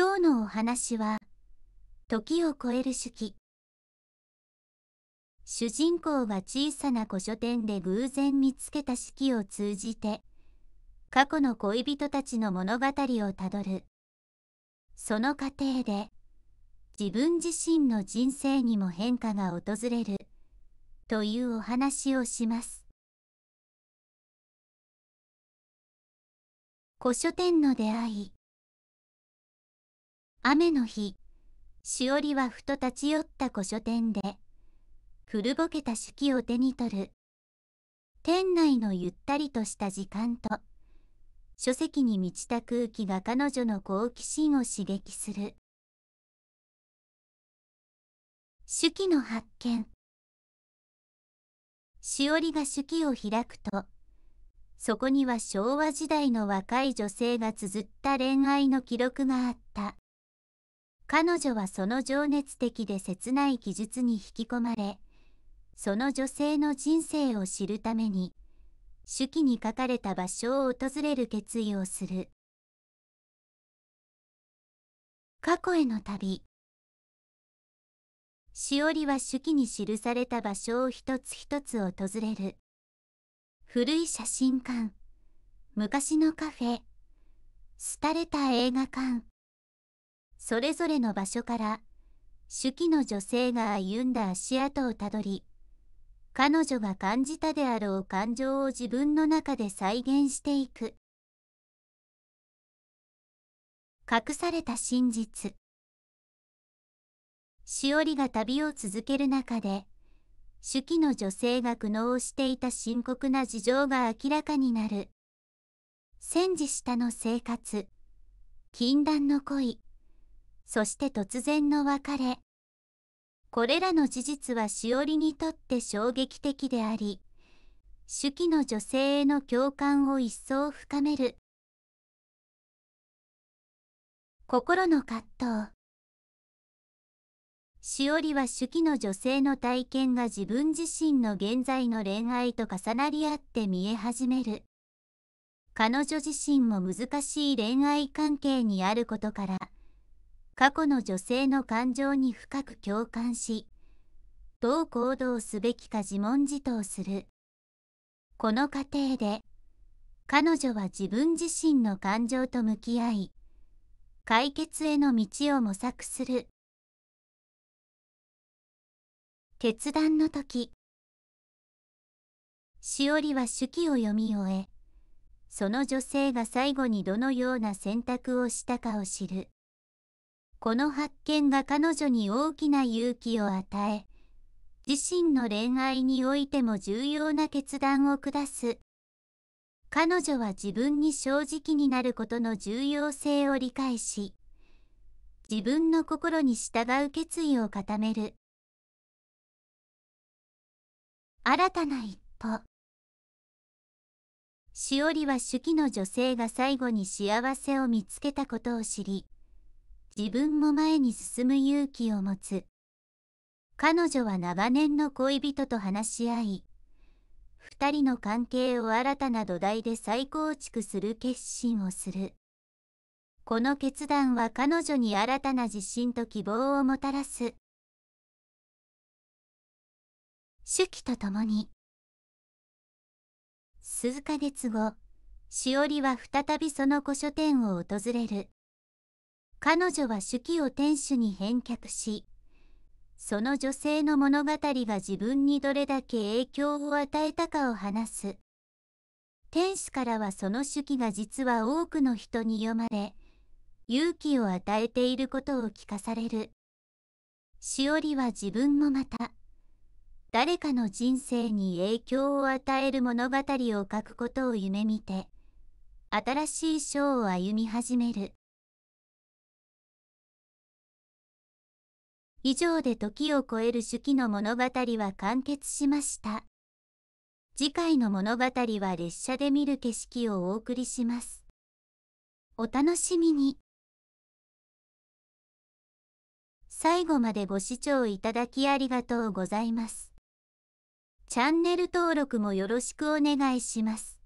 今日のお話は、時を超える手記。主人公は小さな古書店で偶然見つけた手記を通じて、過去の恋人たちの物語をたどる。その過程で、自分自身の人生にも変化が訪れる、というお話をします。古書店の出会い。雨の日しおりはふと立ち寄った古書店で古ぼけた手記を手に取る店内のゆったりとした時間と書籍に満ちた空気が彼女の好奇心を刺激する手記の発見しおりが手記を開くとそこには昭和時代の若い女性が綴った恋愛の記録があった彼女はその情熱的で切ない記述に引き込まれ、その女性の人生を知るために、手記に書かれた場所を訪れる決意をする。過去への旅。しおりは手記に記された場所を一つ一つ訪れる。古い写真館、昔のカフェ、廃れた映画館。それぞれの場所から手記の女性が歩んだ足跡をたどり彼女が感じたであろう感情を自分の中で再現していく隠された真実しおりが旅を続ける中で手記の女性が苦悩していた深刻な事情が明らかになる戦時下の生活禁断の恋そして突然の別れ。これらの事実はしおりにとって衝撃的であり、手記の女性への共感を一層深める。心の葛藤。しおりは手記の女性の体験が自分自身の現在の恋愛と重なり合って見え始める。彼女自身も難しい恋愛関係にあることから、過去の女性の感情に深く共感し、どう行動すべきか自問自答する。この過程で、彼女は自分自身の感情と向き合い、解決への道を模索する。決断の時、しおりは手記を読み終え、その女性が最後にどのような選択をしたかを知る。この発見が彼女に大きな勇気を与え、自身の恋愛においても重要な決断を下す。彼女は自分に正直になることの重要性を理解し、自分の心に従う決意を固める。新たな一歩。しおりは手記の女性が最後に幸せを見つけたことを知り、自分も前に進む勇気を持つ。彼女は長年の恋人と話し合い、2人の関係を新たな土台で再構築する決心をする。この決断は彼女に新たな自信と希望をもたらす。手記とともに。数ヶ月後、しおりは再びその古書店を訪れる。彼女は手記を天主に返却し、その女性の物語が自分にどれだけ影響を与えたかを話す。天使からはその手記が実は多くの人に読まれ、勇気を与えていることを聞かされる。しおりは自分もまた、誰かの人生に影響を与える物語を書くことを夢見て、新しい章を歩み始める。以上で時を超える手記の物語は完結しました。次回の物語は列車で見る景色をお送りします。お楽しみに。最後までご視聴いただきありがとうございます。チャンネル登録もよろしくお願いします。